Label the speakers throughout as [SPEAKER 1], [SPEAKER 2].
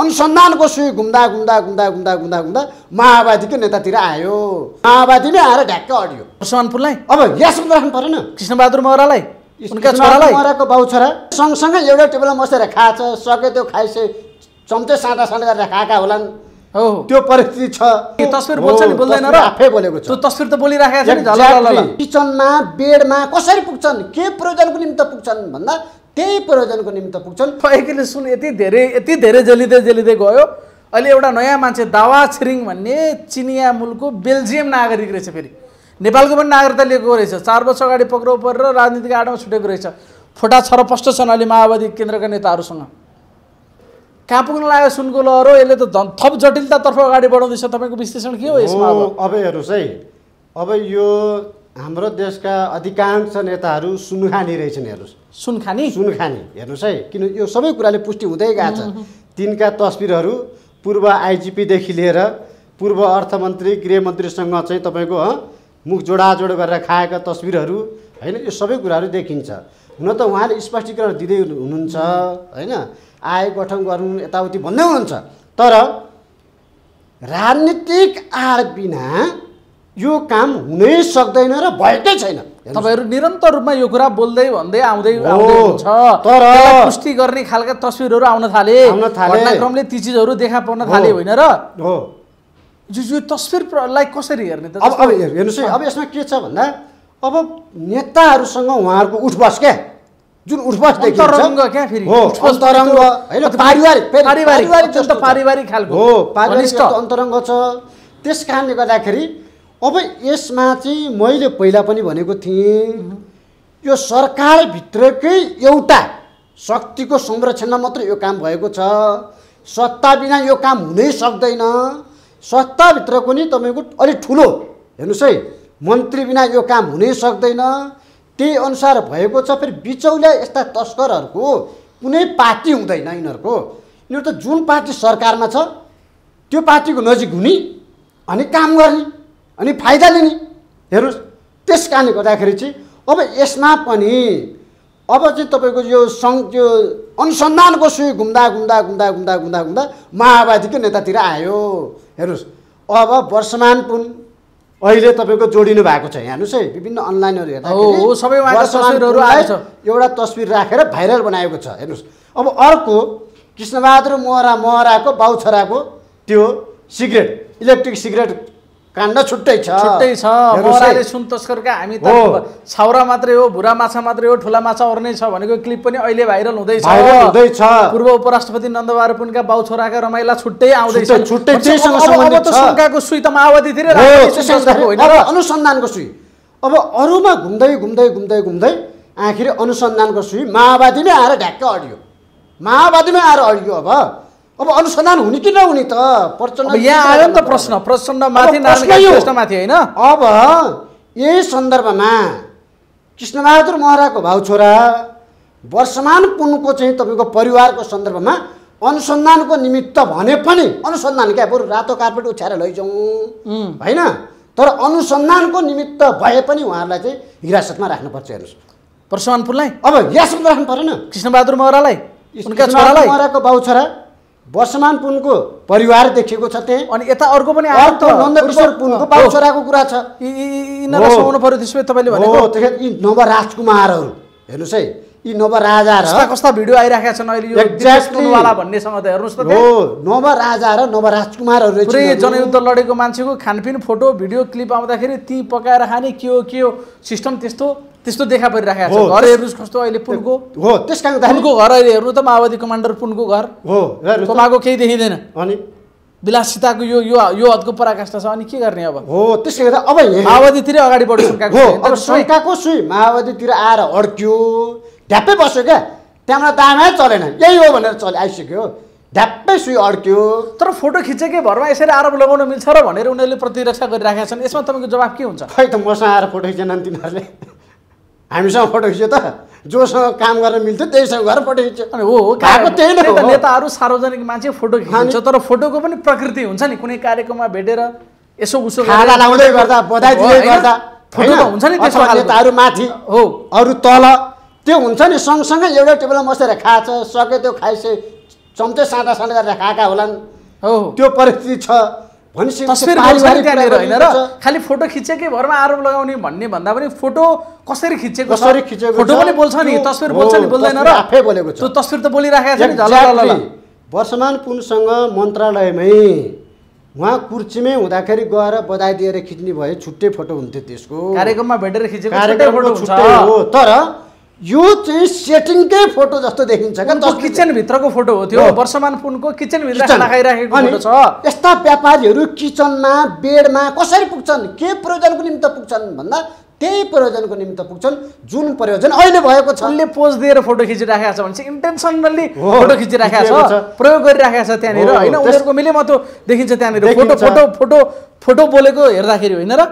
[SPEAKER 1] अनुसन्धानको सुई घुम्दा घुम्दा घुम्दा घुम्दा घुम्दा घुम्दा माओवादीको नेतातिर आयो माओवादी नै आएर ढ्याक्क अडियो सनपुरलाई अब यस राख्नु परेन कृष्णबहादुर महरालाई उनका छोरालाई महराको बाउ छोरा सँगसँगै एउटा टेबलमा बसेर छ सके त्यो खाइसे चम्चे साँटा साँटा गरेर खाएका होलान् हो त्यो परिस्थिति छ तस्बिर बोल्छ नि बोल्दैन र आफै बोलेको छ तस्बिर त बोलिराखेको छ किचनमा बेडमा कसरी पुग्छन् के प्रयोजनको निम्ति पुग्छन् भन्दा त्यही प्रयोजनको निमित्त पुग्छन् एक्लै सुन यति धेरै यति धेरै जलिँदै
[SPEAKER 2] जलिँदै गयो अहिले एउटा नयाँ मान्छे दावा छिरिङ भन्ने चिनिया मुलको बेल्जियम नागरिक रहेछ फेरि नेपालको पनि नागरिकता लिएको रहेछ चार वर्ष अगाडि पक्राउ परेर राजनीतिक आडमा छुटेको रहेछ फोटा छरपष्ट छन् अहिले माओवादी केन्द्रका नेताहरूसँग कहाँ पुग्न लाग्यो
[SPEAKER 1] सुनको लहरो यसले त धन थप जटिलतातर्फ अगाडि बढाउँदैछ तपाईँको विश्लेषण के हो यसमा अब हेर्नुहोस् है अब यो हाम्रो देशका अधिकांश नेताहरू सुनखानी रहेछन् हेर्नुहोस् सुनखानी सुनखानी हेर्नुहोस् है किन यो सबै कुराले पुष्टि हुँदै गएको छ तिनका तस्बिरहरू पूर्व आइजिपीदेखि लिएर पूर्व अर्थमन्त्री गृहमन्त्रीसँग चाहिँ तपाईँको मुख जोडा जोडाजोड गरेर खाएका तस्बिरहरू होइन यो सबै कुराहरू देखिन्छ हुन त उहाँले स्पष्टीकरण दिँदै हुनुहुन्छ होइन आय गठन गर्नु यताउति भन्दै हुनुहुन्छ तर राजनीतिक आर बिना यो काम हुनै सक्दैन र भएकै छैन तपाईँहरू निरन्तर रूपमा यो कुरा बोल्दै भन्दै आउँदै हुन्छ तर
[SPEAKER 2] पुष्टि गर्ने खालका तस्विरहरू आउन थाले घटनाक्रमले ती चिजहरू देखा पर्न थाले होइन र
[SPEAKER 1] हो यो तस्विरलाई कसरी हेर्ने त अब अब हेर्नुहोस् अब यसमा के छ भन्दा अब नेताहरूसँग उहाँहरूको उठबस क्या जुन उठबस पारिवारिक पारिवारिक खालको अन्तरङ्ग छ त्यस कारणले गर्दाखेरि अब यसमा चाहिँ मैले पहिला पनि भनेको थिएँ यो सरकारभित्रकै एउटा शक्तिको संरक्षणमा मात्र यो काम भएको छ सत्ता बिना यो काम हुनै सक्दैन सत्ताभित्रको नि तपाईँको अलिक ठुलो हेर्नुहोस् है मन्त्री बिना यो काम हुनै सक्दैन त्यही अनुसार भएको छ फेरि बिचौलिया यस्ता तस्करहरूको कुनै पार्टी हुँदैन यिनीहरूको यिनीहरू त जुन पार्टी सरकारमा छ त्यो पार्टीको नजिक हुने अनि काम गर्ने अनि फाइदा लिने हेर्नुहोस् त्यस कारणले गर्दाखेरि चाहिँ अब यसमा पनि अब चाहिँ तपाईँको यो सङ्घ त्यो अनुसन्धानको सुई घुम्दा घुम्दा घुम्दा घुम्दा घुम्दा घुम्दा माओवादीको नेतातिर आयो हेर्नुहोस् अब वर्षमान पुन अहिले तपाईँको जोडिनु भएको छ हेर्नुहोस् है विभिन्न अनलाइनहरू हेर्दा एउटा तस्विर राखेर भाइरल बनाएको छ हेर्नुहोस् अब अर्को कृष्णबहादुर मोहरा मोहराको बाउछराको त्यो सिगरेट इलेक्ट्रिक सिगरेट काण्ड छुट्टै छ छुट्टै छ मोराले
[SPEAKER 2] सुन तस्करका हामी त छाउरा मात्रै हो भुरा माछा मात्रै हो ठुला माछा नै छ भनेको क्लिप पनि अहिले भाइरल हुँदैछ हुँदैछ पूर्व उपराष्ट्रपति नन्दबहादुर पुनका बाउ छोराका रमाइला छुट्टै आउँदैछ छुट्टै त्यहीसँग सम्बन्धित छ सुनकाको सुई त माओवादी थिए
[SPEAKER 1] अनुसन्धानको सुई अब अरूमा घुम्दै घुम्दै घुम्दै घुम्दै आखिर अनुसन्धानको सुई माओवादी नै आएर ढ्याक्क अडियो माओवादीमै नै आएर अडियो अब अब अनुसन्धान हुने कि नहुने त प्रचण्ड यहाँ आयो नि त प्रश्न प्रचण्डमाथि माथि होइन अब यही सन्दर्भमा कृष्णबहादुर महराको भाउ छोरा वर्षमान पुनको चाहिँ तपाईँको परिवारको सन्दर्भमा अनुसन्धानको निमित्त भने पनि अनुसन्धान क्या बरु रातो कार्पेट उछ्याएर लैजाउँ होइन तर अनुसन्धानको निमित्त भए पनि उहाँहरूलाई चाहिँ हिरासतमा राख्नुपर्छ हेर्नुहोस् वर्षमान पुनलाई अब हिरासतमा राख्नु परेन कृष्णबहादुर महरालाई महराको बाउ छोरा बसमान पुनको परिवार देखिएको छ त्यहाँ अनि यता अर्को पनि नन्दकिशोर पुनको पाँच छोराको कुरा छ यिनीहरूलाई सुहाउनु पर्यो त्यसो भए तपाईँले भनेको यी नवराजकुमारहरू हेर्नुहोस् है यी नवराजा र कस्ता भिडियो आइरहेका छन् अहिले एक्ज्याक्टलीवाला भन्नेसँग
[SPEAKER 2] त त हो
[SPEAKER 1] र नव पुरै जनयुद्ध लडेको मान्छेको खानपिन फोटो भिडियो क्लिप
[SPEAKER 2] आउँदाखेरि ती पकाएर खाने के हो के हो सिस्टम त्यस्तो त्यस्तो देखा परिरहेको छ घर हेर्नुहोस् कस्तो अहिले पुनको हो त्यस कारण घर अहिले हेर्नु त माओवादी कमान्डर पुनको घर
[SPEAKER 1] हो तपाईँको
[SPEAKER 2] केही देखिँदैन अनि विलासिताको यो यो यो हदको पराकाष्ठा छ अनि के गर्ने अब हो त्यसले गर्दा
[SPEAKER 1] अब माओवादीतिरै अगाडि बढ्यो हो अब सुई माओवादीतिर आएर अड्क्यो ढ्याप्पै बस्यो क्या त्यहाँबाट दामै चलेन यही हो भनेर चले आइसक्यो ढ्याप्पै सुई
[SPEAKER 2] अड्क्यो तर फोटो खिचेकै भरमा यसरी आरोप लगाउन मिल्छ र भनेर उनीहरूले प्रतिरक्षा गरिराखेका छन् यसमा तपाईँको
[SPEAKER 1] जवाब के हुन्छ खै त मसँग आएर फोटो खिचेनन् तिनीहरूले हामीसँग फोटो खिच्यो त जोसँग काम गर्न मिल्थ्यो त्यहीसँग गएर फोटो खिच्यो हो भएको त्यही नै नेताहरू सार्वजनिक मान्छे फोटो
[SPEAKER 2] खिच्छ तर फोटोको पनि प्रकृति हुन्छ नि कुनै कार्यक्रममा भेटेर यसो उसो लाउँदै गर्दा बधाई दिँदै गर्दा फोटो त हुन्छ नि नेताहरू
[SPEAKER 1] माथि हो अरू तल त्यो हुन्छ नि सँगसँगै एउटा टेबलमा बसेर खाएछ सके त्यो खाइसके चम्चे साँटा साँटा गरेर खाएका होलान् हो त्यो परिस्थिति छ खालि फोटो
[SPEAKER 2] खिचेकै भरमा आरोप लगाउने भन्ने भन्दा पनि फोटो कसरी खिचेको कसरी खिचेको फोटो पनि बोल्छ नि तस्विर बोल्छ नि बोल्दैन र आफै
[SPEAKER 1] बोलेको छ तस्विर त बोलिराखेको छ नि वर्षमान पुनसँग मन्त्रालयमै उहाँ कुर्चीमै हुँदाखेरि गएर बधाई दिएर खिच्ने भए छुट्टै फोटो हुन्थ्यो त्यसको कार्यक्रममा भेटेर खिचेको तर यो चाहिँ सेटिङकै फोटो जस्तो देखिन्छ क्या किचनभित्रको फोटो हो त्यो वर्षमान फोनको किचनभित्र छ यस्ता व्यापारीहरू किचनमा बेडमा कसरी पुग्छन् के प्रयोजनको निमित्त पुग्छन् भन्दा त्यही प्रयोजनको निमित्त पुग्छन् जुन प्रयोजन अहिले भएको छ उसले पोज दिएर फोटो खिचिराखेको छ भने चाहिँ इन्टेन्सनल्ली
[SPEAKER 2] फोटो खिचिराखेको छ
[SPEAKER 1] प्रयोग गरिराखेको छ त्यहाँनिर होइन
[SPEAKER 2] उनीहरूको मात्र देखिन्छ त्यहाँनिर फोटो फोटो फोटो फोटो बोलेको हेर्दाखेरि होइन र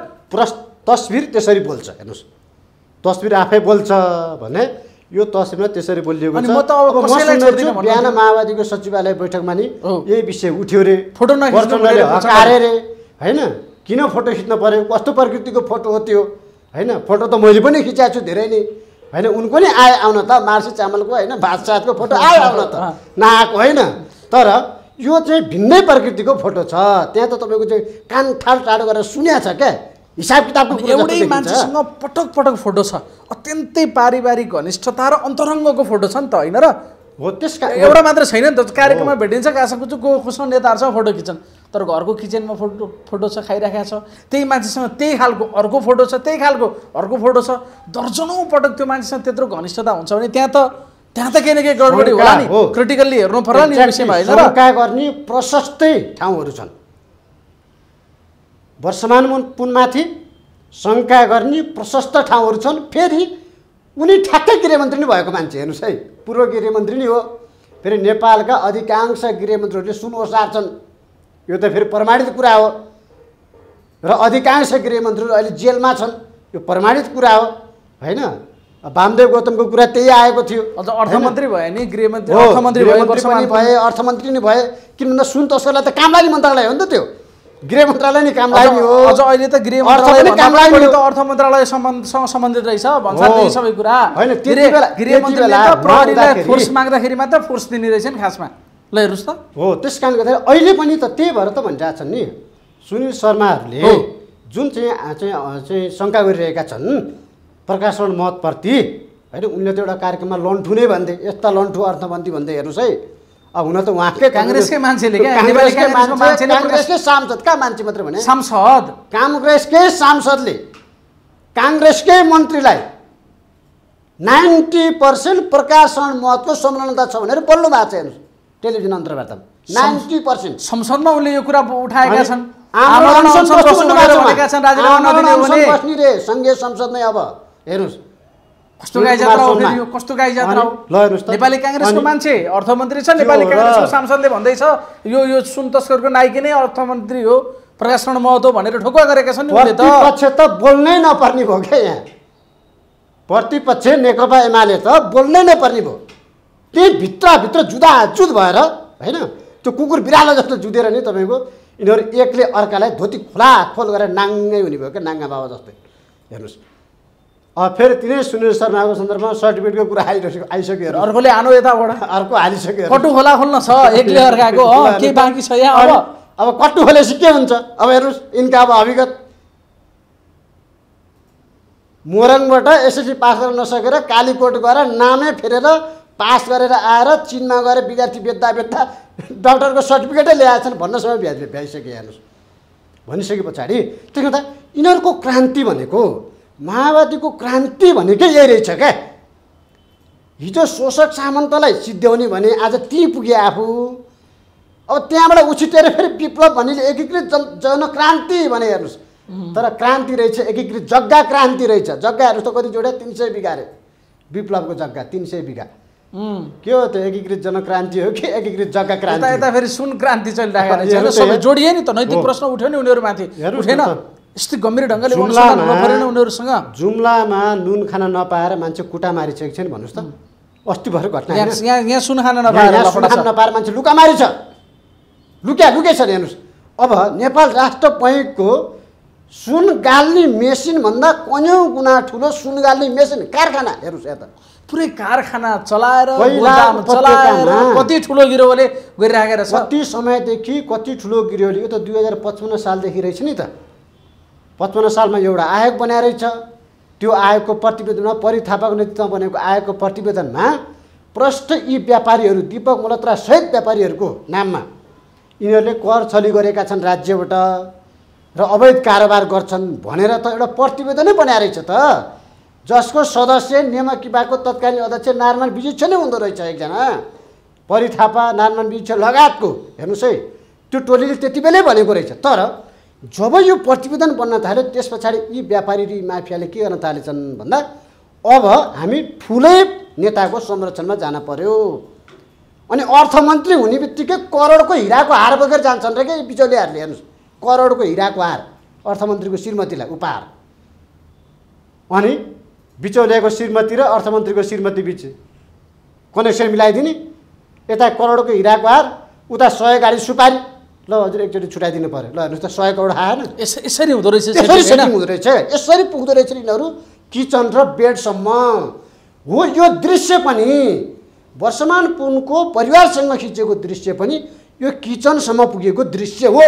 [SPEAKER 1] तस्बिर त्यसरी बोल्छ हेर्नुहोस् तस्बिर आफै बोल्छ भने यो तस्बिरमा त्यसरी बोलिएको छ बिहान माओवादीको सचिवालय बैठकमा नि यही विषय उठ्यो रे फोटो हकारे रे होइन किन फोटो खिच्न पऱ्यो कस्तो प्रकृतिको फोटो हो त्यो होइन फोटो त मैले पनि खिचाएको छु धेरै नै होइन उनको नै आयो आउन त मार्सी चामलको होइन भातसातको फोटो आयो आउन त नआएको होइन तर यो चाहिँ भिन्नै प्रकृतिको फोटो छ त्यहाँ त तपाईँको चाहिँ कान ठाल टाढो गरेर सुन्या छ क्या हिसाब किताबको एउटै मान्छेसँग पटक पटक फोटो छ अत्यन्तै पारिवारिक घनिष्ठता
[SPEAKER 2] र अन्तरङ्गको फोटो छ नि त होइन र हो त्यसका एउटा मात्र छैन नि त कार्यक्रममा भेटिन्छ कहाँसँग को कोसँग नेताहरूसँग फोटो खिच्छन् तर घरको किचनमा फोटो फोटो छ खाइरहेको छ त्यही मान्छेसँग त्यही खालको अर्को फोटो छ त्यही खालको अर्को फोटो छ दर्जनौ पटक त्यो मान्छेसँग त्यत्रो घनिष्ठता हुन्छ
[SPEAKER 1] भने त्यहाँ त त्यहाँ त केही
[SPEAKER 2] न केही गडबडी होला नि क्रिटिकल्ली हेर्नु
[SPEAKER 1] पर्ला नि विषयमा होइन गर्ने प्रशस्तै ठाउँहरू छन् वर्षमान पुनमाथि शङ्का गर्ने प्रशस्त ठाउँहरू छन् फेरि उनी ठ्याक्कै गृहमन्त्री नै भएको मान्छे हेर्नुहोस् है पूर्व गृहमन्त्री नै हो फेरि नेपालका अधिकांश गृहमन्त्रीहरूले सुन ओसार्छन् यो त फेरि प्रमाणित कुरा हो र अधिकांश गृहमन्त्रीहरू अहिले जेलमा छन् यो प्रमाणित कुरा हो होइन वामदेव गौतमको कुरा त्यही आएको थियो अझ अर्थमन्त्री भए नि गृहमन्त्री अर्थमन्त्री भए अर्थमन्त्री नै भए किनभने सुन तस्करलाई त कामलागी मन्त्रालय हो नि त त्यो गृह मन्त्रालय नै काम लाग्ने हो अझ अहिले त गृह मन्त्रालय काम लाग्ने त
[SPEAKER 2] अर्थ मन्त्रालय सम्बन्धसँग सम्बन्धित रहेछ भन्छ त्यही सबै कुरा होइन गृह मन्त्रालय त प्रहरीलाई फोर्स
[SPEAKER 1] माग्दाखेरि मात्र फोर्स दिने रहेछन् खासमा ल हेर्नुहोस् त हो त्यस कारणले गर्दा अहिले पनि त त्यही भएर त छन् नि सुनिल शर्माहरूले जुन चाहिँ चाहिँ शङ्का गरिरहेका छन् प्रकाशन मतप्रति होइन उनले त एउटा कार्यक्रममा लन्ठु नै भन्थे यस्ता लन्ठु अर्थबन्दी भन्दै हेर्नुहोस् है अब हुन त उहाँकै काङ्ग्रेसकै मान्छेले काङ्ग्रेसकै सांसद कहाँ मान्छे मात्रै भने सांसद काङ्ग्रेसकै सांसदले काङ्ग्रेसकै मन्त्रीलाई नाइन्टी पर्सेन्ट प्रकाशन मतको संलग्नता छ भनेर बोल्नु भएको छ हेर्नुहोस् टेलिभिजन अन्तर्वार्तामा नाइन्टी पर्सेन्ट संसदमा उसले यो कुरा उठाएका छन् संसदमै अब हेर्नुहोस् कस्तो गाई जात्रा हो फेरि यो कस्तो गाई जात्रा हो नेपाली काङ्ग्रेसको मान्छे अर्थमन्त्री छ नेपाली काङ्ग्रेसको सांसदले भन्दैछ
[SPEAKER 2] यो यो सुन तस्करको नाइकी नै अर्थमन्त्री हो प्रकाश शरण महतो भनेर ठोकुवा गरेका छन् प्रतिपक्ष
[SPEAKER 1] त बोल्नै नपर्ने भयो क्या यहाँ प्रतिपक्ष नेकपा एमाले त बोल्नै नपर्ने भयो त्यही भित्रभित्र जुदाजुद भएर होइन त्यो कुकुर बिरालो जस्तो जुदेर नि तपाईँको यिनीहरू एकले अर्कालाई धोती खोला खोल गरेर नाङ्गै हुने भयो क्या नाङ्गा बाबा जस्तै हेर्नुहोस् फेरि तिनै सुनिल शर्माको सन्दर्भमा सर्टिफिकेटको कुरा आइरहेको आइसक्यो अर्कोले आनो यताबाट अर्को हालिसक्यो कटु खोला खोल्न छ एक्लै अर्काको के बाँकी छ यहाँ अब अब कटु खोलेपछि के हुन्छ अब हेर्नुहोस् यिनका अब अभिगत मोरङबाट एसएससी पास गर्न नसकेर कालीकोट गएर नामै फेरेर पास गरेर आएर चिनमा गएर विद्यार्थी बेच्दा बेच्दा डक्टरको सर्टिफिकेटै ल्याएछन् भन्न समय भ्याइसक्यो भ्याइसके हेर्नुहोस् भनिसके पछाडि त्यसले गर्दा यिनीहरूको क्रान्ति भनेको माओवादीको क्रान्ति भनेकै यही रहेछ क्या हिजो शोषक सामन्तलाई सिद्ध्याउने भने आज ती पुगे आफू अब त्यहाँबाट उछिटेर फेरि विप्लव भनिले एकीकृत जन जनक्रान्ति भने हेर्नुहोस् तर क्रान्ति रहेछ एकीकृत जग्गा क्रान्ति रहेछ जग्गा हेर्नुहोस् त कति जोड्यो तिन सय बिघा अरे विप्लवको जग्गा तिन सय बिघा के हो त्यो एकीकृत जनक्रान्ति हो कि एकीकृत जग्गा क्रान्ति यता फेरि सुन क्रान्ति चलिरहेको जोडिए नि त नैतिक प्रश्न उठ्यो नि उनीहरूमाथि उठेन यस्तै गम्भीर ढङ्गले उनीहरूसँग जुम्लामा नुन खान नपाएर मान्छे कुटा मारिसकेको छ नि भन्नुहोस् त अस्ति भएर घटना यहाँ यहाँ सुन खान नपाएर नपाएर मान्छे लुका मारिछ लुक्या लुकेछ हेर्नुहोस् अब नेपाल राष्ट्र बैङ्कको सुन गाल्ने मेसिनभन्दा कयौँ गुना ठुलो सुन गाल्ने मेसिन कारखाना हेर्नुहोस् यहाँ त पुरै कारखाना चलाएर चलाएर कति ठुलो गिरोहले गरिराखेर छ कति समयदेखि कति ठुलो गिरोहले यो त दुई हजार पचपन्न सालदेखि रहेछ नि त पचपन्न सालमा एउटा आयोग बनाएरै छ त्यो आयोगको प्रतिवेदनमा परि थापाको नेतृत्वमा बनेको आयोगको प्रतिवेदनमा प्रष्ट यी व्यापारीहरू दीपक मलत्रा सहित व्यापारीहरूको नाममा यिनीहरूले कर छली गरेका छन् राज्यबाट र अवैध कारोबार गर्छन् भनेर त एउटा प्रतिवेदनै बनाएरै छ त जसको सदस्य किपाको तत्कालीन अध्यक्ष नारायण विजिक्ष नै हुँदो रहेछ एकजना परि थापा नारायण विजिक्ष लगायतको हेर्नुहोस् है त्यो टोलीले त्यति बेलै भनेको रहेछ तर जब यो प्रतिवेदन बन्न थाल्यो त्यस पछाडि यी व्यापारी र माफियाले के गर्न थालेछन् भन्दा अब हामी ठुलै नेताको संरक्षणमा जान पर्यो अनि अर्थमन्त्री हुने बित्तिकै करोडको हिराको हार बगेर जान्छन् र के बिचौलियाहरूले हेर्नुहोस् करोडको हिराको हार अर्थमन्त्रीको श्रीमतीलाई उपहार अनि बिचौलियाको श्रीमती र अर्थमन्त्रीको श्रीमती बिच कनेक्सन मिलाइदिने यता करोडको हिराको हार उता सय गाडी सुपारी ल हजुर एकचोटि छुट्याइदिनु पऱ्यो ल हेर्नुहोस् त सय करोड आएन यसरी हुँदो रहेछ यसरी हुँदो रहेछ यसरी पुग्दो रहेछ यिनीहरू किचन र बेडसम्म हो यो दृश्य पनि वर्षमान पुनको परिवारसँग खिचेको दृश्य पनि यो किचनसम्म पुगेको दृश्य हो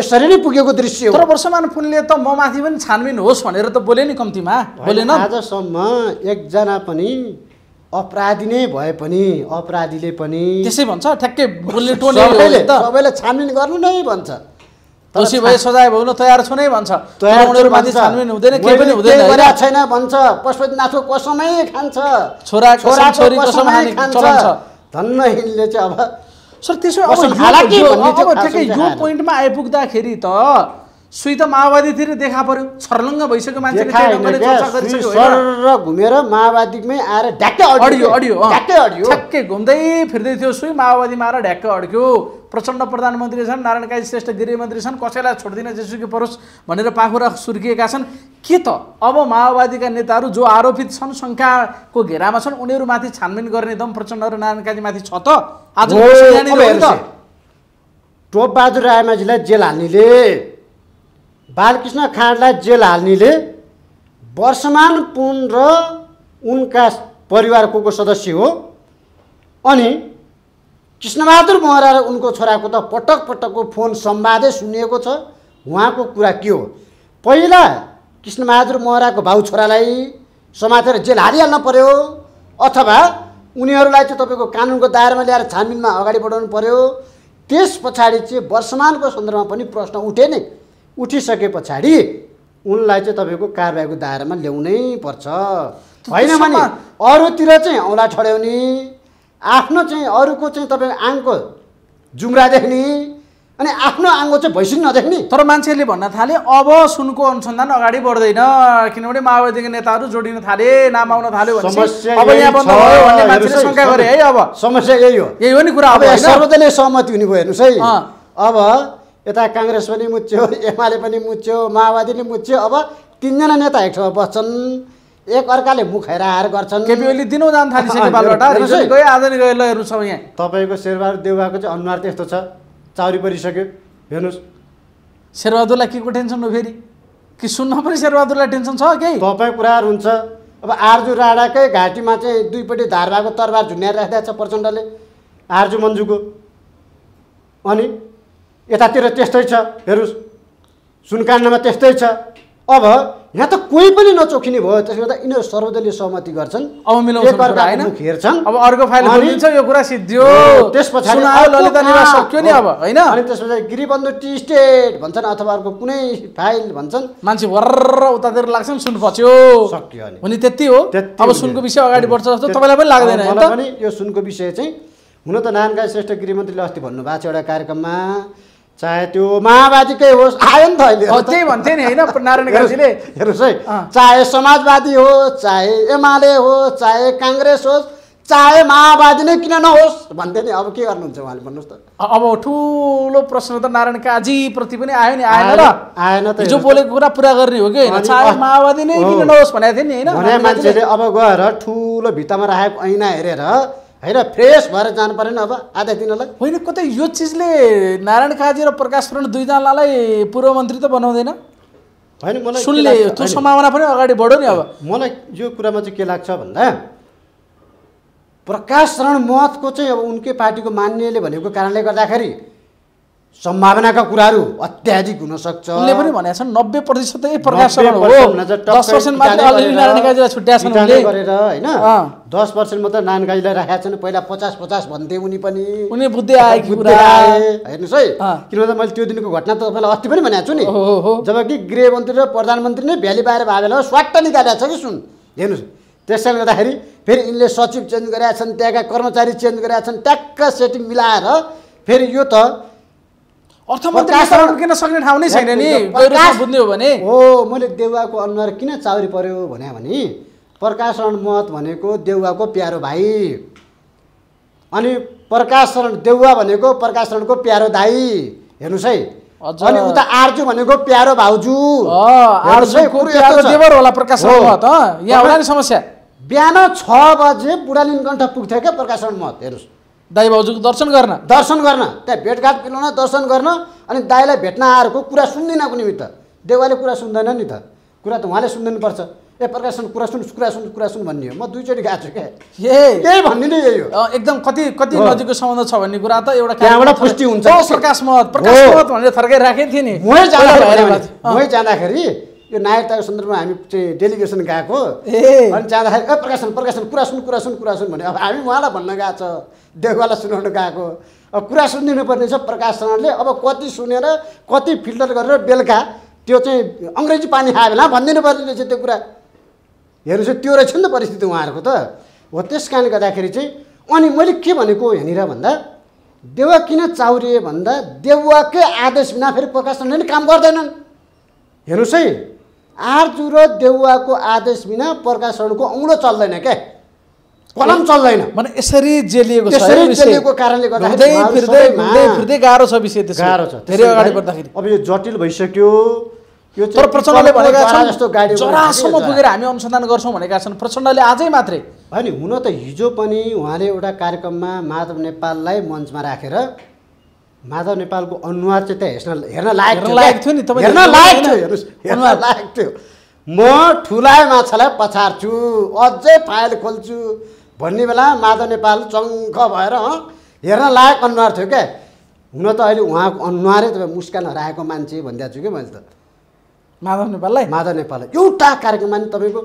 [SPEAKER 1] यसरी नै पुगेको दृश्य हो तर वर्षमान पुनले त म माथि पनि
[SPEAKER 2] छानबिन होस् भनेर त बोले नि कम्तीमा बोलेन
[SPEAKER 1] आजसम्म एकजना पनि अपराधी नै भए पनि अपराधीले पनि त्यसै भन्छ ठ्याक्कै बोल्ने टोन सबैले छानबिन गर्नु नै भन्छ दोषी भए सजाय भउन तयार छु नै भन्छ तयार छानबिन हुँदैन केही पनि हुँदैन छैन भन्छ पशुपतिनाथको कसमै खान्छ छोरा छोरा छोरी चलन छ धन्न हिलले चाहिँ अब सर त्यसो अब ठ्याक्कै यो
[SPEAKER 2] पोइन्टमा आइपुग्दाखेरि त सुई त माओवादीतिर देखा पर्यो छर्लङ्ग भइसक्यो मान्छेले घुमेर
[SPEAKER 1] माओवादीमै आएर ढ्याक्कै अडियो अडियो अडियो
[SPEAKER 2] ठ्याक्कै घुम्दै फिर्दै थियो सुई माओवादीमा आएर ढ्याक्कै अड्क्यो प्रचण्ड प्रधानमन्त्री छन् नारायण काजी श्रेष्ठ गृहमन्त्री छन् कसैलाई छोडिदिन जेसुकी परोस् भनेर पाखुरा सुर्किएका छन् के त अब माओवादीका नेताहरू जो आरोपित छन् शङ्काको घेरामा छन्
[SPEAKER 1] उनीहरूमाथि छानबिन गर्ने दम प्रचण्ड र नारायण काजीमाथि छ त आज टोपबहादुर रायमाझीलाई जेल हाल्नेले बालकृष्ण खाँडलाई जेल हाल्नेले वर्षमान पुन र उनका परिवार को को सदस्य हो अनि कृष्णबहादुर महरा र उनको छोराको त पटक पटकको फोन सम्वादै सुनिएको छ उहाँको कुरा के हो पहिला कृष्णबहादुर महराको भाउ छोरालाई समातेर जेल हालिहाल्न पर्यो अथवा उनीहरूलाई चाहिँ तपाईँको कानुनको दायरामा ल्याएर छानबिनमा अगाडि बढाउनु पर्यो त्यस पछाडि चाहिँ वर्षमानको सन्दर्भमा पनि प्रश्न उठे नै उठिसके पछाडि उनलाई चाहिँ तपाईँको कारवाहीको दायरामा ल्याउनै पर्छ होइन भने अरूतिर चाहिँ औँला ठड्याउने आफ्नो चाहिँ अरूको चाहिँ तपाईँको आङ्गको जुम्रा देख्ने अनि आफ्नो आङ्गो चाहिँ भैँसी नदेख्ने तर मान्छेहरूले भन्न थाले अब सुनको अनुसन्धान
[SPEAKER 2] अगाडि बढ्दैन किनभने माओवादीको नेताहरू जोडिन थाले नाम आउन थाल्यो अब है
[SPEAKER 1] अब समस्या यही हो यही हो नि कुरा अब सर्वदलीय सहमति हुने भयो हेर्नुहोस् है अब यता काङ्ग्रेस पनि मुच्यो एमाले पनि मुच्यो माओवादीले मुच्यो अब तिनजना नेता एक ठाउँमा बस्छन् एक अर्काले मुख हेराएर गर्छन् तपाईँको शेरबहादुर देउवाको चाहिँ अनुहार त्यस्तो छ चाउरी परिसक्यो हेर्नुहोस् शेरबहादुरलाई के को टेन्सन हो फेरि कि सुन्न पनि शेरबहादुरलाई टेन्सन छ केही तपाईँ कुराहरू हुन्छ अब आर्जु राणाकै घाँटीमा चाहिँ दुईपट्टि धारबाको तरबार झुन्याएर राखिदिएको छ प्रचण्डले आर्जु मन्जुको अनि यतातिर त्यस्तै छ हेर्नुहोस् सुनकाण्डमा त्यस्तै छ अब यहाँ त कोही पनि नचोखिने भयो त्यसले गर्दा यिनीहरू सर्वदलीय सहमति गर्छन् अब हेर्छन् अब अर्को फाइल यो कुरा सिद्धियो त्यस पछाडि सक्यो नि अब होइन अनि त्यस पछाडि टी स्टेट भन्छन् अथवा अर्को कुनै फाइल भन्छन् मान्छे
[SPEAKER 2] वर्र उतातिर लाग्छन् सुन पच्यो अनि भने त्यति हो अब सुनको विषय अगाडि बढ्छ जस्तो तपाईँलाई पनि लाग्दैन
[SPEAKER 1] यो सुनको विषय चाहिँ हुन त गाई श्रेष्ठ गृहमन्त्रीले अस्ति भन्नुभएको छ एउटा कार्यक्रममा चाहे त्यो माओवादीकै होस् आयो नि त अहिले त्यही भन्थे नि होइन नारायण गाउँले हेर्नुहोस् है चाहे समाजवादी हो चाहे एमाले हो चाहे काङ्ग्रेस होस् चाहे माओवादी नै किन नहोस् भन्थे नि अब के गर्नुहुन्छ उहाँले भन्नुहोस् त अब
[SPEAKER 2] ठुलो प्रश्न त नारायण काजीप्रति पनि आयो नि आएन र आएन त हिजो बोलेको कुरा पुरा गर्ने हो कि चाहे माओवादी नै किन नहोस्
[SPEAKER 1] भनेको थियो नि होइन मान्छेले अब गएर ठुलो भित्तामा राखेको ऐना हेरेर होइन फ्रेस भएर जानु परेन अब आधा दिनलाई होइन कतै यो चिजले
[SPEAKER 2] नारायण काजी र प्रकाश प्रण दुईजनालाई पूर्व मन्त्री त बनाउँदैन होइन मलाई सुनले त्यो सम्भावना
[SPEAKER 1] पनि अगाडि बढो नि अब मलाई यो कुरामा चाहिँ के लाग्छ भन्दा प्रकाश शरण महतको चाहिँ अब उनकै पार्टीको मान्यले भनेको कारणले गर्दाखेरि सम्भावनाका कुराहरू अत्याधिक हुनसक्छ उनले पनि
[SPEAKER 2] भनेका छन् नब्बे प्रतिशत गरेर होइन दस पर्सेन्ट
[SPEAKER 1] मात्र नानकाजीलाई राखेका छन् पहिला पचास पचास भन्थे उनी पनि उनी आए हेर्नुहोस् है किनभने मैले त्यो दिनको घटना त तपाईँलाई अस्ति पनि भनेको छु नि जब कि गृहमन्त्री र प्रधानमन्त्री नै भ्याली बाहिर भावेला स्वाट निकालेको छ कि सुन हेर्नुहोस् त्यस कारणले गर्दाखेरि फेरि यिनले सचिव चेन्ज गरेका छन् त्यहाँका कर्मचारी चेन्ज गरेका छन् ट्याक्क सेटिङ मिलाएर फेरि यो त किन छैन नि बुझ्ने हो भने हो मैले देउवाको अनुहार किन चाउरी पर्यो भने भने प्रकाश शरण मत भनेको देउवाको प्यारो भाइ अनि प्रकाश शरण देउवा भनेको प्रकाश शरणको प्यारो दाई हेर्नुहोस् है अनि उता आर्जु भनेको प्यारो भाउजू देवर होला समस्या बिहान छ बजे बुढालिन कण्ठ पुग्थ्यो क्या प्रकाश शरण मत हेर्नुहोस् दाई भाउजूको दर्शन गर्न दर्शन गर्न त्यहाँ भेटघाट पिलाउन दर्शन गर्न अनि दाईलाई भेट्न आएको कुरा सुन्दिनको निमित्त देवाले कुरा सुन्दैन नि त कुरा त उहाँले सुनिदिनुपर्छ ए प्रकाशन कुरा सुन कुरा सुन कुरा सुन भन्ने हो म दुईचोटि गएको छु क्या यही भन्ने नै यही हो एकदम कति कति नजिकको सम्बन्ध छ भन्ने कुरा त एउटा पुष्टि हुन्छ
[SPEAKER 2] प्रकाश महत प्रकाश महत भनेर थर्काइराखेको थिएँ नि
[SPEAKER 1] जाँदाखेरि यो नायरताको सन्दर्भमा हामी चाहिँ डेलिगेसन गएको अनि जाँदाखेरि ए प्रकाशन प्रकाशन कुरा सुन कुरा सुन कुरा सुन भने अब हामी उहाँलाई भन्न गएको छ देउवालाई सुनाउन गएको अब कुरा सुनिदिनु पर्ने छ प्रकाशनले अब कति सुनेर कति फिल्टर गरेर बेलुका त्यो चाहिँ अङ्ग्रेजी पानी खायो बेला भनिदिनु पर्ने रहेछ त्यो कुरा हेर्नुहोस् त्यो रहेछ नि त परिस्थिति उहाँहरूको त हो त्यस कारणले गर्दाखेरि चाहिँ अनि मैले के भनेको यहाँनिर भन्दा देउवा किन चाउरिए भन्दा देउवाकै आदेश बिना फेरि प्रकाशनले नि काम गर्दैनन् हेर्नुहोस् है आरजु र देउवाको आदेश बिना प्रकाशनको औँडो चल्दैन क्या कलम चल्दैन
[SPEAKER 2] भने यसरी जेलिएको छ यसरी जेलिएको
[SPEAKER 1] कारणले गर्दा गाह्रो छ विषय गाह्रो छ धेरै अगाडि बढ्दाखेरि अब यो जटिल भइसक्यो यो तर प्रचण्डले भनेका छन् जस्तो गाडी जरासम्म पुगेर हामी अनुसन्धान गर्छौँ भनेका छन् प्रचण्डले आजै मात्रै होइन हुन त हिजो पनि उहाँले एउटा कार्यक्रममा माधव नेपाललाई मञ्चमा राखेर माधव नेपालको अनुहार चाहिँ त्यहाँ हेर्न हेर्न लायक थियो नि हेर्न लायक थियो हेर्नुहोस् हेर्न लायक थियो म ठुला माछालाई पछार्छु अझै फाइल खोल्छु भन्ने बेला माधव नेपाल चङ्ख भएर हेर्न लायक अनुहार थियो क्या हुन त अहिले उहाँको अनुहारै तपाईँ मुस्कान हराएको मान्छे भनिदिएको छु कि मैले त माधव नेपाललाई माधव नेपाललाई एउटा कार्यक्रममा नि तपाईँको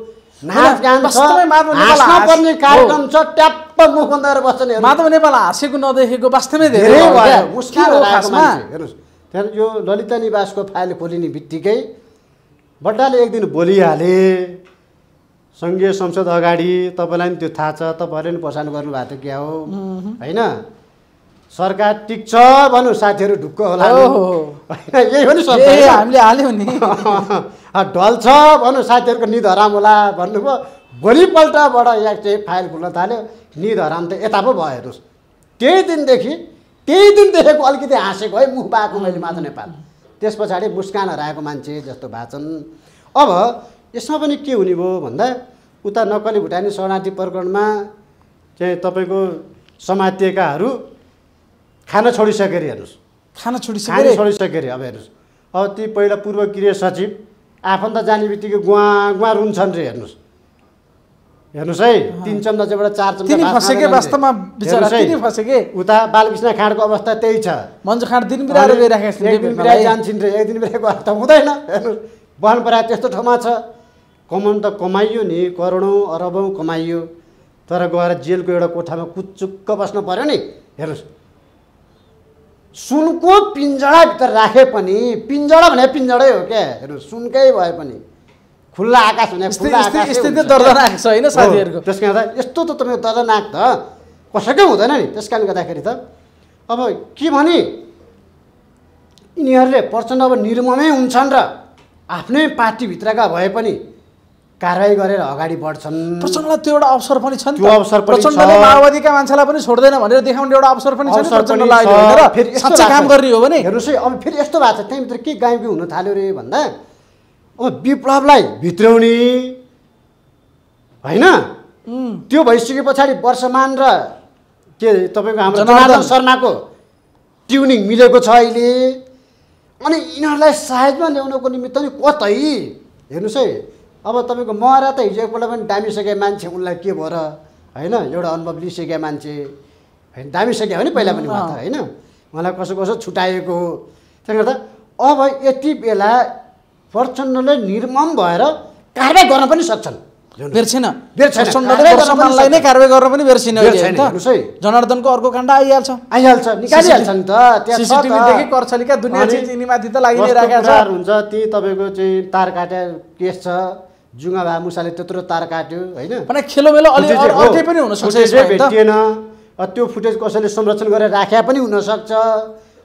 [SPEAKER 1] नाच गान छ पर्ने कार्यक्रम छ ट्याप मुख बन्दाएर बस्छन् माधव नेपाल हाँसेको नदेखेको वास्तवमै धेरै हेर्नुहोस् त्यहाँ यो ललिता निवासको फाइल खोलिने बित्तिकै बड्डाले एक दिन बोलिहाले सङ्घीय संसद अगाडि तपाईँलाई पनि त्यो थाहा छ तपाईँहरूले पनि पसान गर्नुभएको थियो क्या हो होइन सरकार टिक्छ भनौँ साथीहरू ढुक्क होला होइन यही हो नि हामीले हाल्यौँ नि ढल्छ भनौँ साथीहरूको निध हराम होला भन्नुभयो भोलिपल्टबाट यहाँ चाहिँ फाइल खुल्न थाल्यो निध हराम त यता पो भयो हेर्नुहोस् त्यही दिनदेखि त्यही दिन देखेको अलिकति हाँसेको है मुख पाएको मैले माथि नेपाल त्यस पछाडि मुस्कान हराएको मान्छे जस्तो छन् अब यसमा पनि के हुने भयो भन्दा उता नक्कली भुटानी शरणार्थी प्रकरणमा चाहिँ तपाईँको समातिएकाहरू खान छोडिसके अरे हेर्नुहोस् खाना छोडिसके खान छोडिसके अरे अब हेर्नुहोस् अब ती पहिला पूर्व गृह सचिव आफन्त जाने बित्तिकै गुवा गुवा रुन्छन् रे हेर्नुहोस् हेर्नुहोस् है तिन चम्चा चाहिँ चार चम्चा वास्तवमा उता बालकृष्ण खाँडको अवस्था त्यही छ मन्जु खाँड दिन बिराएर गइराखेको एक दिन जान्छन् रे एक दिन बिराएको अवस्था हुँदैन बहन पराए त्यस्तो ठाउँमा छ कमन त कमाइयो नि करोडौँ अरबौँ कमाइयो तर गएर जेलको एउटा कोठामा कुचुक्क बस्नु पऱ्यो नि हेर्नुहोस् सुनको पिन्जडाभित्र राखे पनि पिन्जडा भने पिन्जडै हो क्या हेर्नुहोस् सुनकै भए पनि खुल्ला आकाश हुने दर्दनाक छ होइन साथीहरूको त्यस कारण यस्तो त तपाईँको दर्दनाक त कसैकै हुँदैन नि त्यस कारणले गर्दाखेरि त अब के भने यिनीहरूले प्रचण्ड अब निर्ममै हुन्छन् र आफ्नै पार्टीभित्रका भए पनि कारवाही गरेर अगाडि बढ्छन् प्रचण्डलाई त्यो एउटा अवसर पनि छ नि अवसर प्रचण्डले माओवादीका मान्छेलाई पनि छोड्दैन भनेर देखाउने एउटा अवसर पनि छ प्रचण्डलाई फेरि काम गर्ने हो भने हेर्नुहोस् है अब फेरि यस्तो भएको छ त्यहीँभित्र के गायकी हुन थाल्यो अरे भन्दा अब विप्लवलाई भित्राउने होइन त्यो भइसके पछाडि वर्षमान र के तपाईँको हाम्रो जनार्दन शर्माको ट्युनिङ मिलेको छ अहिले अनि यिनीहरूलाई सायदमा ल्याउनको निमित्त नि कतै हेर्नुहोस् है अब तपाईँको महरा त हिजो एकपल्ट पनि दामिसके मान्छे उनलाई के भयो र होइन एउटा अनुभव लिइसके मान्छे होइन दामिसक्यो भने पहिला पनि उहाँ त होइन उहाँलाई कसो कसो छुट्याएको हो त्यसले गर्दा अब यति बेला प्रचण्डले निर्मम भएर कारवाही गर्न पनि सक्छन् बिर्सिन प्रचण्डले नै
[SPEAKER 2] कारवाही गर्न पनि बिर्सिन
[SPEAKER 1] जनार्दनको अर्को काण्ड आइहाल्छ आइहाल्छ निकालिहाल्छ नि त सिसिटिभीदेखि कर्सलीका दुनियाँ चिज यिनीमाथि त लागि नै राखेको छ हुन्छ त्यही तपाईँको चाहिँ तार काट्या केस छ जुङ्गा भा मुसाले त्यत्रो तार काट्यो होइन भने खेलो अलि अर्कै पनि हुनसक्छ भेटिएन त्यो फुटेज कसैले संरक्षण गरेर राख्या पनि हुनसक्छ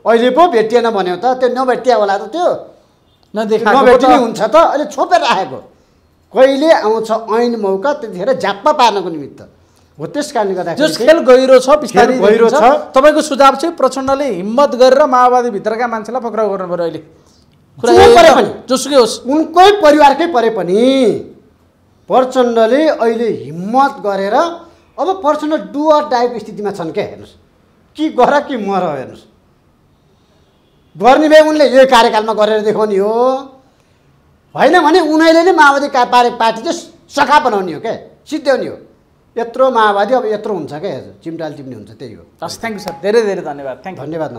[SPEAKER 1] अहिले पो भेटिएन भन्यो त त्यो नभेटिया होला त त्यो नभेटिने हुन्छ त अहिले छोपेर राखेको कहिले आउँछ ऐन मौका त्यतिखेर झाप्पा पार्नको निमित्त हो त्यस कारणले गर्दा जस खेल गहिरो छ बिस्तारै गहिरो छ तपाईँको सुझाव चाहिँ प्रचण्डले हिम्मत गरेर माओवादीभित्रका मान्छेलाई पक्राउ गर्नु पऱ्यो अहिले परे पनि जोसुकै होस् उनकै परिवारकै परे पनि प्रचण्डले अहिले हिम्मत गरेर अब प्रचण्ड डुअर डाइप स्थितिमा छन् क्या हेर्नुहोस् कि गर कि मर हेर्नुहोस् गर्ने भए उनले यो कार्यकालमा गरेर देखाउने हो होइन भने उनीहरूले नै माओवादी का पार्टी चाहिँ सखा बनाउने हो क्या सिद्ध्याउने हो यत्रो माओवादी अब यत्रो हुन्छ क्या चिम्टाल चिम्ने हुन्छ त्यही हो हस् थ्याङ्क यू सर धेरै धेरै धन्यवाद थ्याङ्क धन्यवाद